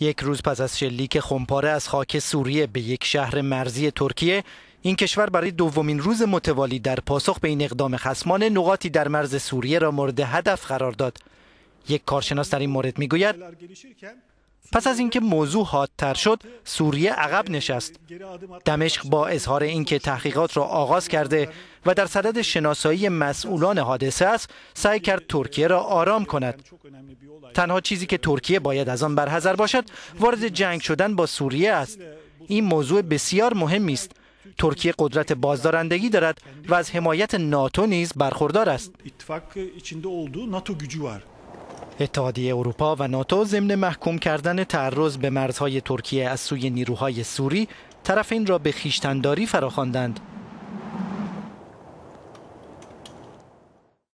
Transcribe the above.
یک روز پس از شلیک خمپاره از خاک سوریه به یک شهر مرزی ترکیه این کشور برای دومین روز متوالی در پاسخ به این اقدام خسمان نقاطی در مرز سوریه را مورد هدف قرار داد یک کارشناس در این مورد میگوید پس از اینکه موضوع حادتر شد سوریه عقب نشست دمشق با اظهار اینکه تحقیقات را آغاز کرده و در صدد شناسایی مسئولان حادثه است سعی کرد ترکیه را آرام کند تنها چیزی که ترکیه باید از آن برحذر باشد وارد جنگ شدن با سوریه است این موضوع بسیار مهمی است ترکیه قدرت بازدارندگی دارد و از حمایت ناتو نیز برخوردار است اتحادیه اروپا و ناتو ضمن محکوم کردن تعرض به مرزهای ترکیه از سوی نیروهای سوری طرفین را به خیشتنداری فراخواندند